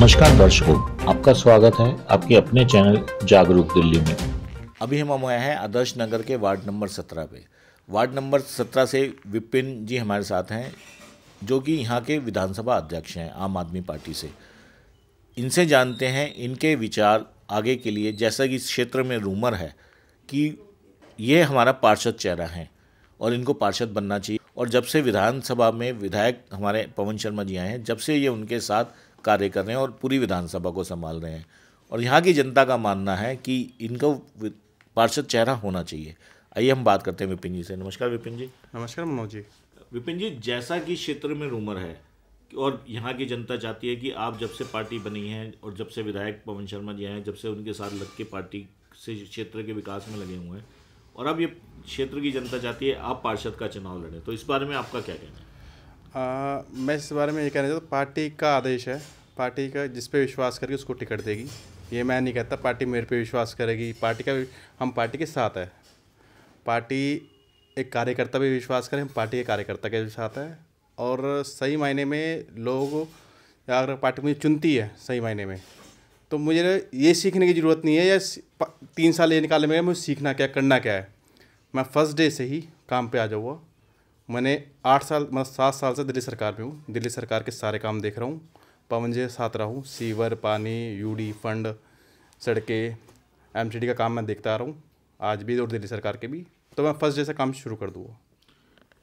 नमस्कार दर्शकों आपका स्वागत है आपके अपने चैनल जागरूक दिल्ली में अभी हम आए हैं आदर्श नगर के वार्ड नंबर सत्रह पे वार्ड नंबर सत्रह से विपिन जी हमारे साथ हैं जो कि यहाँ के विधानसभा अध्यक्ष हैं आम आदमी पार्टी से इनसे जानते हैं इनके विचार आगे के लिए जैसा कि इस क्षेत्र में रूमर है कि ये हमारा पार्षद चेहरा है और इनको पार्षद बनना चाहिए और जब से विधानसभा में विधायक हमारे पवन शर्मा जी आए हैं जब से ये उनके साथ कार्य कर रहे हैं और पूरी विधानसभा को संभाल रहे हैं और यहाँ की जनता का मानना है कि इनको पार्षद चेहरा होना चाहिए आइए हम बात करते हैं विपिन जी से नमस्कार विपिन जी नमस्कार मनोज जी विपिन जी जैसा कि क्षेत्र में रूमर है और यहाँ की जनता चाहती है कि आप जब से पार्टी बनी है और जब से विधायक पवन शर्मा जी हैं जब से उनके साथ लग के पार्टी से क्षेत्र के विकास में लगे हुए हैं और अब ये क्षेत्र की जनता चाहती है आप पार्षद का चुनाव लड़ें तो इस बारे में आपका क्या कहना है आ, मैं इस बारे में ये कहना चाहता हूँ पार्टी का आदेश है पार्टी का जिस पे विश्वास करके उसको टिकट देगी ये मैं नहीं कहता पार्टी मेरे पे विश्वास करेगी पार्टी का हम पार्टी के साथ है पार्टी एक कार्यकर्ता भी विश्वास करें हम पार्टी के कार्यकर्ता के साथ है और सही मायने में लोग अगर पार्टी मुझे चुनती है सही मायने में तो मुझे ये सीखने की ज़रूरत नहीं है या तीन साल ये निकालने में मुझे सीखना क्या करना क्या है मैं फर्स्ट डे से ही काम पे आ जाऊँगा मैंने आठ साल मतलब सात साल से दिल्ली सरकार में हूँ दिल्ली सरकार के सारे काम देख रहा हूँ पवनजय साथ रहा हूँ सीवर पानी यूडी फंड सड़कें एम का काम मैं देखता आ रहा हूँ आज भी और दिल्ली सरकार के भी तो मैं फर्स्ट जैसा काम शुरू कर दूँगा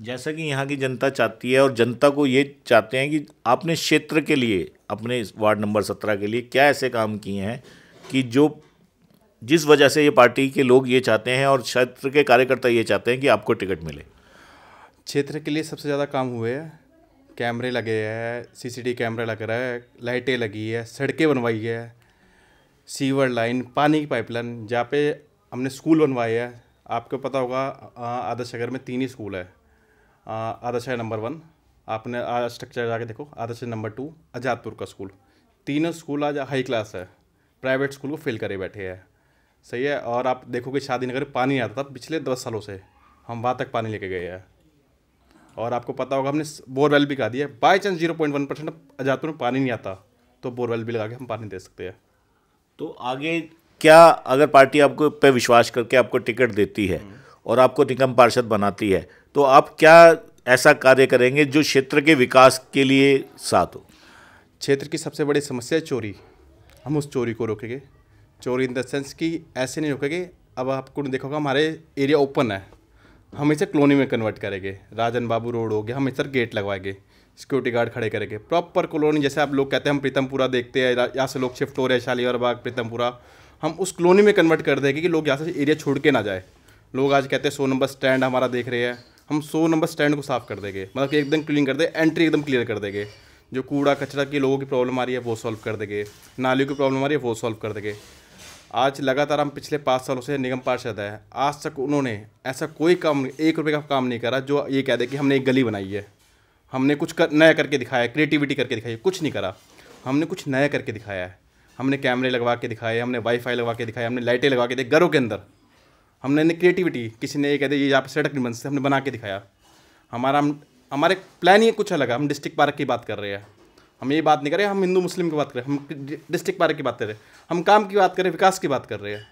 जैसा कि यहाँ की जनता चाहती है और जनता को ये चाहते हैं कि आपने क्षेत्र के लिए अपने वार्ड नंबर सत्रह के लिए क्या ऐसे काम किए हैं कि जो जिस वजह से ये पार्टी के लोग ये चाहते हैं और क्षेत्र के कार्यकर्ता ये चाहते हैं कि आपको टिकट मिले क्षेत्र के लिए सबसे ज़्यादा काम हुए हैं कैमरे लगे हैं सी सी टी कैमरा लग रहा है लाइटें लगी है सड़कें बनवाई है सीवर लाइन पानी की पाइपलाइन जहाँ पे हमने स्कूल बनवाए हैं आपको पता होगा आदर्श नगर में तीन ही स्कूल है आदर्श नंबर वन आपने स्ट्रक्चर जाके देखो आदर्श नंबर टू आज़ादपुर का स्कूल तीनों स्कूल आज हाई क्लास है प्राइवेट स्कूल को फेल करे बैठे हैं सही है और आप देखोगे शादी नगर पानी आता था पिछले दस सालों से हम वहाँ तक पानी लेके गए हैं और आपको पता होगा हमने बोरवेल भी कहा दिया by chance zero point one percent अजात में पानी नहीं आता तो बोरवेल भी लगा के हम पानी दे सकते हैं तो आगे क्या अगर पार्टी आपको पे विश्वास करके आपको टिकट देती है हम्म। और आपको निगम पार्षद बनाती है तो आप क्या ऐसा कार्य करेंगे जो क्षेत्र के विकास के लिए साथ हो क्षेत्र की सबसे बड़ी समस्या है चोरी हम उस चोरी को रोकेंगे चोरी इन द सेंस कि ऐसे नहीं रोकेंगे अब आपको देखोगा हमारे एरिया ओपन है हम इसे कॉलोनी में कन्वर्ट करेंगे राजन बाबू रोड हो गया हम इस गेट लगवाएंगे सिक्योरिटी गार्ड खड़े करेंगे प्रॉपर कॉलोनी जैसे आप लोग कहते हैं हम प्रीतमपुरा देखते हैं यहाँ से लोग शिफ्ट हो रहे हैं शालीवर बाग प्रीतमपुरा हम उस कॉलोनी में कन्वर्ट कर देंगे कि लोग यहाँ से एरिया छोड़ के ना जाए लोग आज कहते हैं सौ नंबर स्टैंड हमारा देख रहे हैं हम सौ नंबर स्टैंड को साफ़ कर देंगे मतलब कि एकदम क्लीन कर दे एंट्री एकदम क्लियर कर देंगे जो कूड़ा कचरा की लोगों की प्रॉब्लम आ रही है वो सॉल्व कर देंगे नालियों की प्रॉब्लम आ रही है वो सॉल्व कर देंगे आज लगातार हम पिछले पाँच सालों से निगम पार्षद है आज तक उन्होंने ऐसा कोई काम एक रुपये का काम नहीं करा जो ये कह दे कि हमने एक गली बनाई है हमने कुछ कर, नया करके दिखाया क्रिएटिविटी करके दिखाई कुछ नहीं करा हमने कुछ नया करके दिखाया है हमने कैमरे लगवा के दिखाए हमने वाईफाई लगवा के दिखाया हमने लाइटें लगवा के दी घरों के अंदर हमने क्रिएटिविटी किसी ने ये कह दिया ये यहाँ पर सड़क नहीं बन सकती हमने बना के दिखाया हमारा हम हमारे प्लान ही कुछ अलग है हम डिस्ट्रिक्ट पार्क की बात कर रहे हैं हम ये बात नहीं करें हम हिंदू मुस्लिम की बात करें हम डिस्ट्रिक्ट पार्क की बात कर रहे हैं हम काम की बात कर रहे विकास की बात कर रहे हैं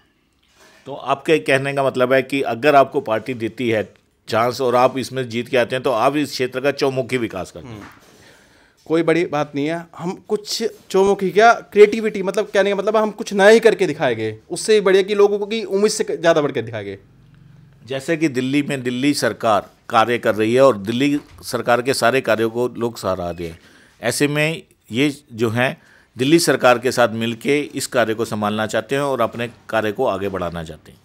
तो आपके कहने का मतलब है कि अगर आपको पार्टी देती है चांस और आप इसमें जीत के आते हैं तो आप इस क्षेत्र का चौमुखी विकास करते हैं हम्म। कोई बड़ी बात नहीं है हम कुछ चौमुखी क्या क्रिएटिविटी मतलब कहने का मतलब हम कुछ नया ही करके दिखाएंगे उससे भी बढ़िया कि लोगों की उम्मीद से ज़्यादा बढ़ के दिखाएंगे जैसे कि दिल्ली में दिल्ली सरकार कार्य कर रही है और दिल्ली सरकार के सारे कार्यों को लोग सराह दिए हैं ऐसे में ये जो हैं दिल्ली सरकार के साथ मिलके इस कार्य को संभालना चाहते हैं और अपने कार्य को आगे बढ़ाना चाहते हैं